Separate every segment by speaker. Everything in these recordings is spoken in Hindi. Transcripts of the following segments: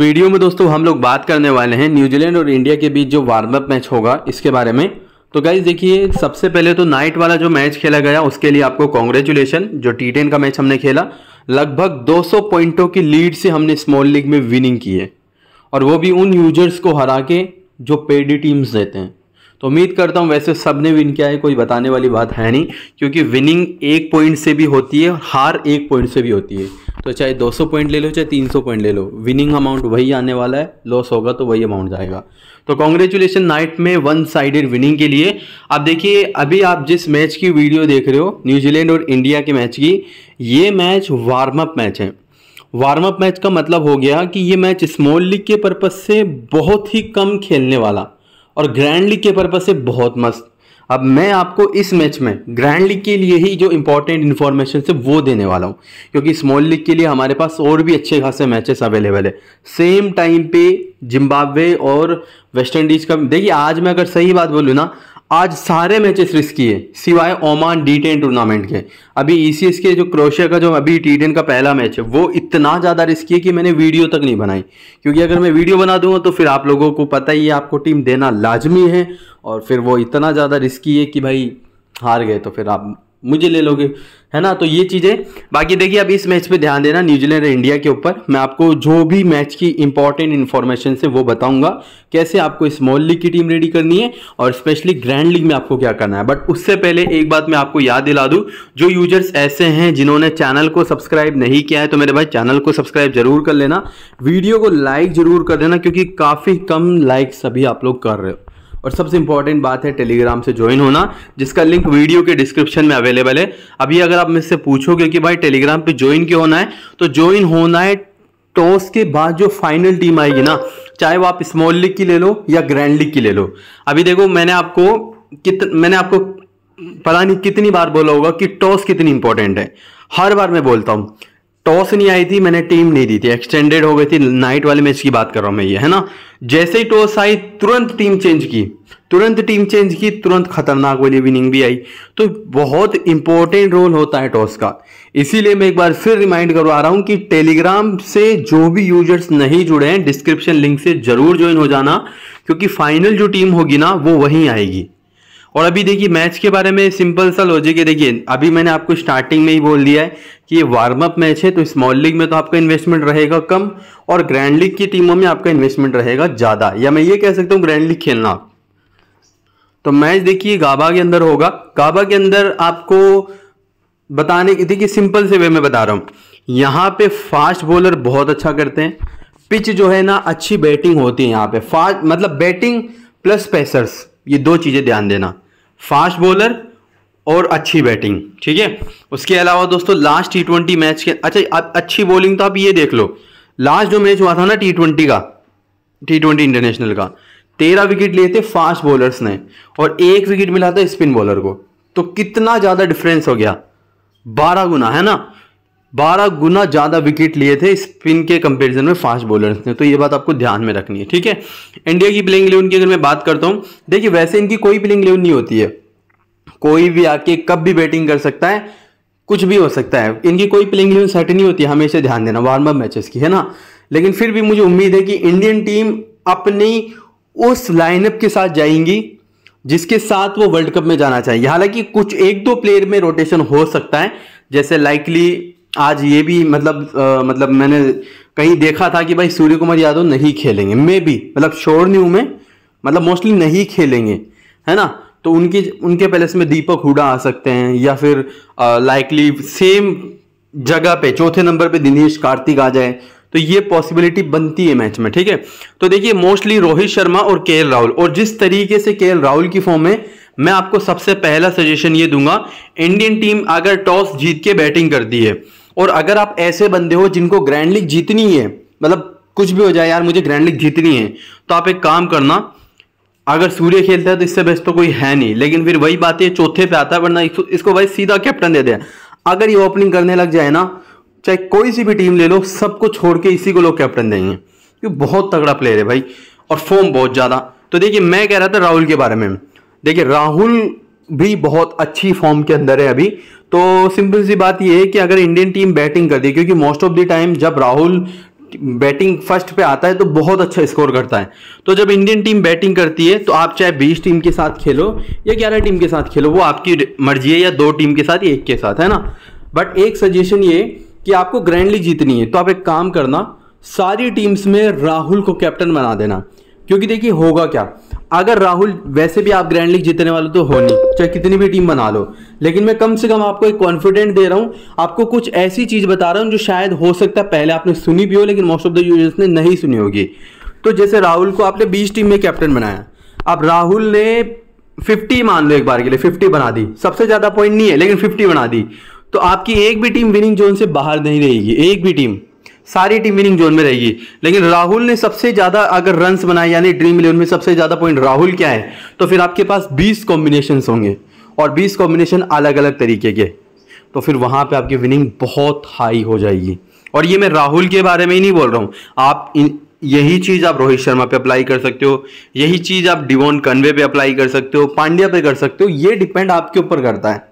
Speaker 1: वीडियो में दोस्तों हम लोग बात करने वाले हैं न्यूजीलैंड और इंडिया के बीच जो अप मैच होगा इसके बारे में तो गाइज देखिए सबसे पहले तो नाइट वाला जो मैच खेला गया उसके लिए आपको कॉन्ग्रेचुलेशन जो टी टेन का मैच हमने खेला लगभग 200 पॉइंटों की लीड से हमने स्मॉल लीग में विनिंग की है और वो भी उन यूजर्स को हरा के जो पेडी टीम्स देते हैं तो उम्मीद करता हूँ वैसे सब ने विन किया है कोई बताने वाली बात है नहीं क्योंकि विनिंग एक पॉइंट से भी होती है हार एक पॉइंट से भी होती है तो चाहे 200 पॉइंट ले लो चाहे 300 पॉइंट ले लो विनिंग अमाउंट वही आने वाला है लॉस होगा तो वही अमाउंट जाएगा तो कॉन्ग्रेचुलेसन नाइट में वन साइडेड विनिंग के लिए आप देखिए अभी आप जिस मैच की वीडियो देख रहे हो न्यूजीलैंड और इंडिया के मैच की ये मैच वार्म अप मैच है वार्म अप मैच का मतलब हो गया कि ये मैच स्मॉल लीग के पर्पज़ से बहुत ही कम खेलने वाला और ग्रैंड लीग के पर्पज से बहुत मस्त अब मैं आपको इस मैच में ग्रैंड लीग के लिए ही जो इंपॉर्टेंट इन्फॉर्मेशन है वो देने वाला हूँ क्योंकि स्मॉल लीग के लिए हमारे पास और भी अच्छे खासे मैचेस अवेलेबल है सेम टाइम पे जिम्बाब्वे और वेस्ट इंडीज़ का देखिए आज मैं अगर सही बात बोलूँ ना आज सारे मैचेस रिस्की है सिवाय ओमान डी टेन टूर्नामेंट के अभी ई e के जो क्रोशिया का जो अभी टी टेन का पहला मैच है वो इतना ज़्यादा रिस्की है कि मैंने वीडियो तक नहीं बनाई क्योंकि अगर मैं वीडियो बना दूंगा तो फिर आप लोगों को पता ही है आपको टीम देना लाजमी है और फिर वो इतना ज़्यादा रिस्की है कि भाई हार गए तो फिर आप मुझे ले लोगे है ना तो ये चीज़ें बाकी देखिए अब इस मैच पे ध्यान देना न्यूजीलैंड और इंडिया के ऊपर मैं आपको जो भी मैच की इंपॉर्टेंट इन्फॉर्मेशन से वो बताऊंगा कैसे आपको स्मॉल लीग की टीम रेडी करनी है और स्पेशली ग्रैंड लीग में आपको क्या करना है बट उससे पहले एक बात मैं आपको याद दिला दूँ जो यूजर्स ऐसे हैं जिन्होंने चैनल को सब्सक्राइब नहीं किया है तो मेरे भाई चैनल को सब्सक्राइब जरूर कर लेना वीडियो को लाइक जरूर कर देना क्योंकि काफ़ी कम लाइक अभी आप लोग कर रहे हो और सबसे इंपॉर्टेंट बात है टेलीग्राम से ज्वाइन होना जिसका लिंक वीडियो के डिस्क्रिप्शन में अवेलेबल है अभी अगर आप मुझसे पूछोगे कि भाई टेलीग्राम पे ज्वाइन क्यों होना है तो ज्वाइन होना है टॉस के बाद जो फाइनल टीम आएगी ना चाहे वो आप स्मॉल लीग की ले लो या ग्रैंड लीग की ले लो अभी देखो मैंने आपको कित मैंने आपको पता नहीं कितनी बार बोला होगा कि टॉस कितनी इंपॉर्टेंट है हर बार मैं बोलता हूँ टॉस नहीं आई थी मैंने टीम नहीं दी थी एक्सटेंडेड हो गई थी नाइट वाले मैच की बात कर रहा हूँ मैं ये है ना जैसे ही टॉस आई तुरंत टीम चेंज की तुरंत टीम चेंज की तुरंत खतरनाक वाली विनिंग भी आई तो बहुत इंपॉर्टेंट रोल होता है टॉस का इसीलिए मैं एक बार फिर रिमाइंड करवा रहा हूँ कि टेलीग्राम से जो भी यूजर्स नहीं जुड़े हैं डिस्क्रिप्शन लिंक से जरूर ज्वाइन हो जाना क्योंकि फाइनल जो टीम होगी ना वो वहीं आएगी और अभी देखिए मैच के बारे में सिंपल सा लॉजिक है देखिए अभी मैंने आपको स्टार्टिंग में ही बोल दिया है कि ये वार्म अप मैच है तो स्मॉल लीग में तो आपका इन्वेस्टमेंट रहेगा कम और ग्रैंड लीग की टीमों में आपका इन्वेस्टमेंट रहेगा ज़्यादा या मैं ये कह सकता हूँ ग्रैंड लीग खेलना आप तो मैच देखिए गाबा के अंदर होगा गाबा के अंदर आपको बताने की देखिए सिंपल से वे मैं बता रहा हूँ यहाँ पे फास्ट बॉलर बहुत अच्छा करते हैं पिच जो है ना अच्छी बैटिंग होती है यहाँ पे फास्ट मतलब बैटिंग प्लस पेसर्स ये दो चीज़ें ध्यान देना फास्ट बॉलर और अच्छी बैटिंग ठीक है उसके अलावा दोस्तों लास्ट टी ट्वेंटी मैच के अच्छा अच्छी बॉलिंग तो आप ये देख लो लास्ट जो मैच हुआ था ना टी ट्वेंटी का टी ट्वेंटी इंटरनेशनल का तेरह विकेट लिए थे फास्ट बॉलर्स ने और एक विकेट मिला था स्पिन बॉलर को तो कितना ज़्यादा डिफरेंस हो गया बारह गुना है ना बारह गुना ज़्यादा विकेट लिए थे स्पिन के कंपैरिजन में फास्ट बॉलर्स ने तो ये बात आपको ध्यान में रखनी है ठीक है इंडिया की प्लेइंग इलेवन की अगर मैं बात करता हूँ देखिए वैसे इनकी कोई प्लेइंग इलेवन नहीं होती है कोई भी आके कब भी बैटिंग कर सकता है कुछ भी हो सकता है इनकी कोई प्लेइंग इलेवन सेट नहीं होती हमेशा ध्यान देना वार्म अप मैचेस की है ना लेकिन फिर भी मुझे उम्मीद है कि इंडियन टीम अपनी उस लाइनअप के साथ जाएंगी जिसके साथ वो वर्ल्ड कप में जाना चाहिए हालांकि कुछ एक दो प्लेयर में रोटेशन हो सकता है जैसे लाइकली आज ये भी मतलब आ, मतलब मैंने कहीं देखा था कि भाई सूर्य कुमार यादव नहीं खेलेंगे मे भी मतलब शोर हूँ मैं मतलब मोस्टली नहीं खेलेंगे है ना तो उनकी उनके प्लेस में दीपक हुडा आ सकते हैं या फिर लाइकली सेम जगह पे चौथे नंबर पे दिनेश कार्तिक आ जाए तो ये पॉसिबिलिटी बनती है मैच में ठीक है तो देखिए मोस्टली रोहित शर्मा और के राहुल और जिस तरीके से के राहुल की फॉर्म है मैं आपको सबसे पहला सजेशन ये दूंगा इंडियन टीम अगर टॉस जीत के बैटिंग करती है और अगर आप ऐसे बंदे हो जिनको ग्रैंड लीग जीतनी है मतलब कुछ भी हो जाए यार मुझे ग्रैंड लीग जीतनी है तो आप एक काम करना अगर सूर्य खेलता है तो इससे बेस्ट तो कोई है नहीं लेकिन फिर वही बात है चौथे पे आता है वरना इसको भाई सीधा कैप्टन दे दे अगर ये ओपनिंग करने लग जाए ना चाहे कोई सी भी टीम ले लो सबको छोड़ के इसी को लोग कैप्टन देंगे क्योंकि बहुत तगड़ा प्लेयर है भाई और फॉर्म बहुत ज़्यादा तो देखिए मैं कह रहा था राहुल के बारे में देखिए राहुल भी बहुत अच्छी फॉर्म के अंदर है अभी तो सिंपल सी बात यह है कि अगर इंडियन टीम बैटिंग कर दी क्योंकि मोस्ट ऑफ द टाइम जब राहुल बैटिंग फर्स्ट पे आता है तो बहुत अच्छा स्कोर करता है तो जब इंडियन टीम बैटिंग करती है तो आप चाहे बीस टीम के साथ खेलो या ग्यारह टीम के साथ खेलो वो आपकी मर्जी है या दो टीम के साथ एक के साथ है ना बट एक सजेशन ये कि आपको ग्रैंडली जीतनी है तो आप एक काम करना सारी टीम्स में राहुल को कैप्टन बना देना क्योंकि देखिए होगा क्या अगर राहुल वैसे भी आप ग्रैंड लीग जीतने वाले तो हो नहीं चाहे कितनी भी टीम बना लो लेकिन मैं कम से कम आपको एक कॉन्फिडेंट दे रहा हूँ आपको कुछ ऐसी चीज़ बता रहा हूँ जो शायद हो सकता है पहले आपने सुनी भी हो लेकिन मोस्ट ऑफ द यूजर्स ने नहीं सुनी होगी तो जैसे राहुल को आपने बीस टीम में कैप्टन बनाया अब राहुल ने फिफ्टी मान लो एक बार के लिए फिफ्टी बना दी सबसे ज़्यादा पॉइंट नहीं है लेकिन फिफ्टी बना दी तो आपकी एक भी टीम विनिंग जोन से बाहर नहीं रहेगी एक भी टीम सारी टीम विनिंग जोन में रहेगी लेकिन राहुल ने सबसे ज्यादा अगर रन्स बनाए यानी ड्रीम इलेवन में सबसे ज्यादा पॉइंट राहुल क्या है तो फिर आपके पास 20 कॉम्बिनेशन होंगे और 20 कॉम्बिनेशन अलग अलग तरीके के तो फिर वहां पे आपकी विनिंग बहुत हाई हो जाएगी और ये मैं राहुल के बारे में ही नहीं बोल रहा हूँ आप इन यही चीज़ आप रोहित शर्मा पे अप्लाई कर सकते हो यही चीज़ आप डिवोन कन्वे पे अप्लाई कर सकते हो पांड्या पे कर सकते हो ये डिपेंड आपके ऊपर करता है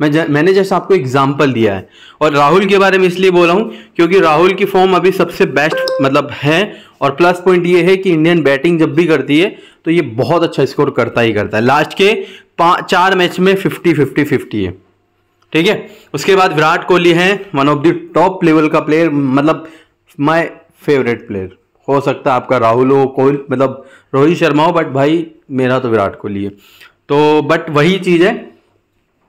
Speaker 1: मैं मैंने जैसे आपको एग्जाम्पल दिया है और राहुल के बारे में इसलिए बोला हूँ क्योंकि राहुल की फॉर्म अभी सबसे बेस्ट मतलब है और प्लस पॉइंट ये है कि इंडियन बैटिंग जब भी करती है तो ये बहुत अच्छा स्कोर करता ही करता है लास्ट के पाँच चार मैच में फिफ्टी फिफ्टी फिफ्टी है ठीक है उसके बाद विराट कोहली है one of the top level का प्लेयर मतलब माय फेवरेट प्लेयर हो सकता है आपका राहुल हो कोहली मतलब रोहित शर्मा हो बट भाई मेरा तो विराट कोहली है तो बट वही चीज़ है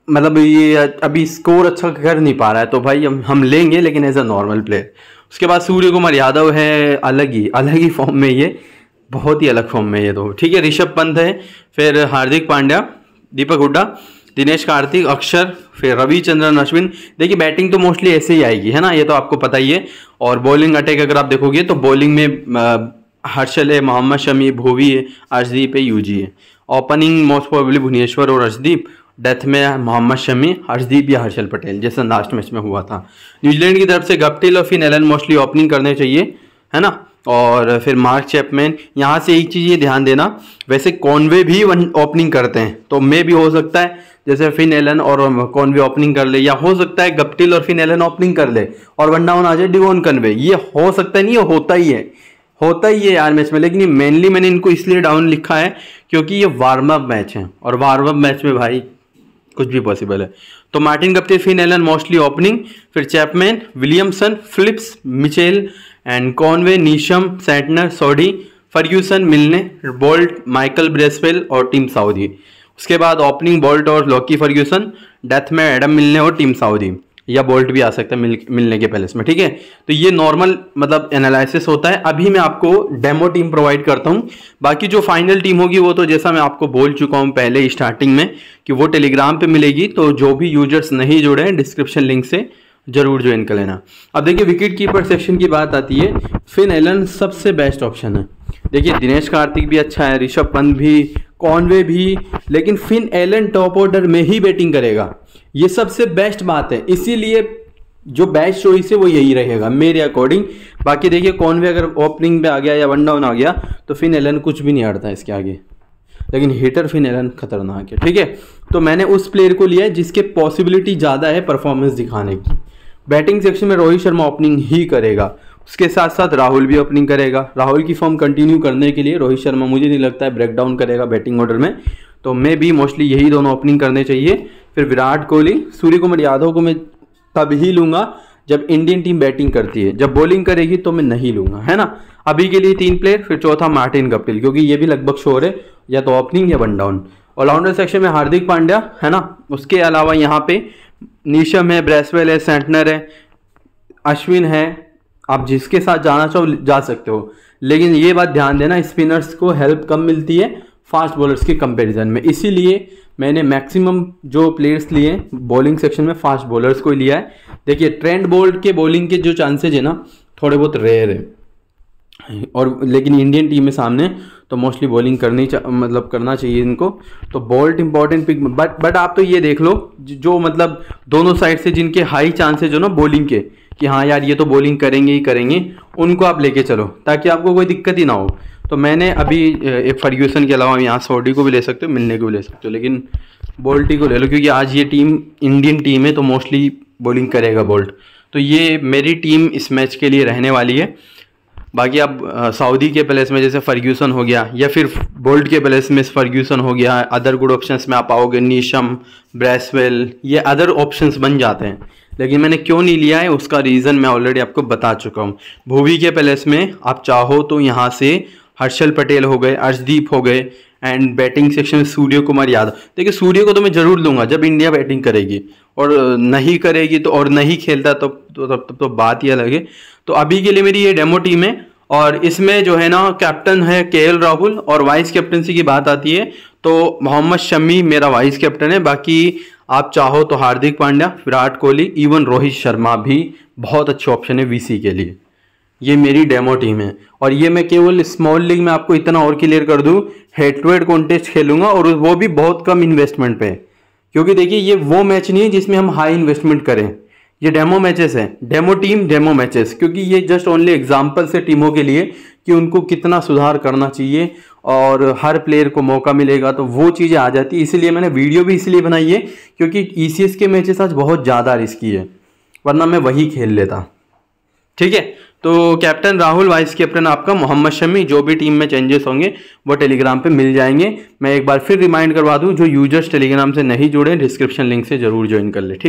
Speaker 1: मतलब ये अभी स्कोर अच्छा कर नहीं पा रहा है तो भाई हम हम लेंगे लेकिन एज अ नॉर्मल प्लेयर उसके बाद सूर्य कुमार यादव है अलग ही अलग ही फॉर्म में ये बहुत ही अलग फॉर्म में ये दो तो. ठीक है ऋषभ पंत है फिर हार्दिक पांड्या दीपक हुड्डा दिनेश कार्तिक अक्षर फिर रविचंद्रन अश्विन देखिए बैटिंग तो मोस्टली ऐसे ही आएगी है ना ये तो आपको पता ही है और बॉलिंग अटैक अगर आप देखोगे तो बॉलिंग में हर्षल है मोहम्मद शमी भोवी है अर्शदीप है यूजी है ओपनिंग मोस्ट प्रॉबली भुवनेश्वर और अर्शदीप डेथ में मोहम्मद शमी हर्षदीप या हर्षल पटेल जैसा लास्ट मैच में हुआ था न्यूजीलैंड की तरफ से गप्टिल और फिर एलन मोस्टली ओपनिंग करने चाहिए है ना और फिर मार्क चैपमैन यहाँ से एक चीज़ ये ध्यान देना वैसे कॉनवे भी वन ओपनिंग करते हैं तो मे भी हो सकता है जैसे फिन एलन और कॉनवे ओपनिंग कर ले या हो सकता है गप्टिल और फिन एलन ओपनिंग कर ले और वन डाउन आ जाए डिवॉन कन्वे ये हो सकता है नहीं ये होता ही है होता ही है यार मैच में लेकिन ये मेनली मैंने इनको इसलिए डाउन लिखा है क्योंकि ये वार्म अप मैच है और वार्म अप मैच में भाई कुछ भी पॉसिबल है तो Martin Guptill Finn Allen mostly opening फिर Chapman Williamson Phillips Mitchell and Conway Neesham Santner Sodhi Ferguson Milne Boult Michael Bracewell और टीम साउदी उसके बाद ओपनिंग बोल्ट और लॉकी फर्ग्यूसन डेथ में एडम मिलने और टीम साउदी या बोल्ट भी आ सकता है मिल मिलने के पहले इसमें ठीक है तो ये नॉर्मल मतलब एनालिसिस होता है अभी मैं आपको डेमो टीम प्रोवाइड करता हूँ बाकी जो फाइनल टीम होगी वो तो जैसा मैं आपको बोल चुका हूँ पहले स्टार्टिंग में कि वो टेलीग्राम पर मिलेगी तो जो भी यूजर्स नहीं जुड़े हैं डिस्क्रिप्शन लिंक से जरूर ज्वाइन कर लेना अब देखिए विकेट कीपर सेक्शन की बात आती है फिन एलन सबसे बेस्ट ऑप्शन है देखिए दिनेश कार्तिक भी अच्छा है ऋषभ पंत भी कॉनवे भी लेकिन फिन एलन टॉप ऑर्डर में ही बैटिंग करेगा ये सबसे बेस्ट बात है इसीलिए जो बेस्ट चॉइस है वो यही रहेगा मेरे अकॉर्डिंग बाकी देखिए कौन भी अगर ओपनिंग में आ गया या वन डाउन आ गया तो फिन एलन कुछ भी नहीं हटता इसके आगे लेकिन हीटर फिन एलन खतरनाक है ठीक है तो मैंने उस प्लेयर को लिया है जिसके पॉसिबिलिटी ज़्यादा है परफॉर्मेंस दिखाने की बैटिंग सेक्शन में रोहित शर्मा ओपनिंग ही करेगा उसके साथ साथ राहुल भी ओपनिंग करेगा राहुल की फॉर्म कंटिन्यू करने के लिए रोहित शर्मा मुझे नहीं लगता है ब्रेकडाउन करेगा बैटिंग ऑर्डर में तो मैं भी मोस्टली यही दोनों ओपनिंग करने चाहिए फिर विराट कोहली सूर्य कुमार यादव को मैं तब ही लूंगा जब इंडियन टीम बैटिंग करती है जब बॉलिंग करेगी तो मैं नहीं लूँगा है ना अभी के लिए तीन प्लेयर फिर चौथा मार्टिन कपिल क्योंकि ये भी लगभग शोर है या तो ओपनिंग या वन डाउन ऑलराउंडर सेक्शन में हार्दिक पांड्या है ना उसके अलावा यहाँ पे नीशम है ब्रेसवेल है सेंटनर है अश्विन है आप जिसके साथ जाना चाहो जा सकते हो लेकिन ये बात ध्यान देना स्पिनर्स को हेल्प कम मिलती है फास्ट बॉलर्स के कंपैरिजन में इसीलिए मैंने मैक्सिमम जो प्लेयर्स लिए बॉलिंग सेक्शन में फास्ट बॉलर्स को लिया है देखिए ट्रेंड बोल्ट के बॉलिंग के जो चांसेज है ना थोड़े बहुत रेयर है और लेकिन इंडियन टीम में सामने तो मोस्टली बॉलिंग करनी मतलब करना चाहिए इनको तो Boult important pick but but आप तो ये देख लो जो मतलब दोनों साइड से जिनके हाई चांसेज हो ना बॉलिंग के कि हाँ यार ये तो बॉलिंग करेंगे ही करेंगे उनको आप लेके चलो ताकि आपको कोई दिक्कत ही ना हो तो मैंने अभी एक फर्ग्यूसन के अलावा यहाँ सोडी को भी ले सकते हो मिलने को भी ले सकते हो लेकिन बोल्टी को ले लो क्योंकि आज ये टीम इंडियन टीम है तो मोस्टली बॉलिंग करेगा बोल्ट तो ये मेरी टीम इस मैच के लिए रहने वाली है बाकी आप सऊदी के प्लेस में जैसे फर्ग्यूसन हो गया या फिर बोल्ट के प्लेस में फर्ग्यूसन हो गया अदर गुड ऑप्शंस में आप आओगे नीशम ब्रेसवेल ये अदर ऑप्शंस बन जाते हैं लेकिन मैंने क्यों नहीं लिया है उसका रीज़न मैं ऑलरेडी आपको बता चुका हूँ भूवी के प्लेस में आप चाहो तो यहाँ से हर्षल पटेल हो गए अर्शदीप हो गए एंड बैटिंग सेक्शन में सूर्य कुमार यादव देखिए सूर्य को तो मैं ज़रूर लूँगा जब इंडिया बैटिंग करेगी और नहीं करेगी तो और नहीं खेलता तो तब तो, तो, तो बात ही अलग है तो अभी के लिए मेरी ये डेमो टीम है और इसमें जो है ना कैप्टन है के राहुल और वाइस कैप्टनसी की बात आती है तो मोहम्मद शमी मेरा वाइस कैप्टन है बाकी आप चाहो तो हार्दिक पांड्या विराट कोहली इवन रोहित शर्मा भी बहुत अच्छे ऑप्शन है वीसी के लिए ये मेरी डेमो टीम है और ये मैं केवल स्मॉल लीग में आपको इतना और क्लियर कर दूँ हेड टू हेड कॉन्टेस्ट खेलूंगा और वो भी बहुत कम इन्वेस्टमेंट पे क्योंकि देखिए ये वो मैच नहीं है जिसमें हम हाई इन्वेस्टमेंट करें ये डेमो मैचेस हैं डेमो टीम डेमो मैचेस क्योंकि ये जस्ट ओनली एग्जाम्पल से टीमों के लिए कि उनको कितना सुधार करना चाहिए और हर प्लेयर को मौका मिलेगा तो वो चीज़ें आ जाती है इसीलिए मैंने वीडियो भी इसलिए बनाई है क्योंकि ई के मैचेस आज बहुत ज़्यादा रिस्की है वरना मैं वही खेल लेता ठीक है तो कैप्टन राहुल वाइस कैप्टन आपका मोहम्मद शमी जो भी टीम में चेंजेस होंगे वो टेलीग्राम पे मिल जाएंगे मैं एक बार फिर रिमाइंड करवा दूँ जो यूजर्स टेलीग्राम से नहीं जुड़े डिस्क्रिप्शन लिंक से जरूर ज्वाइन कर ले ठीक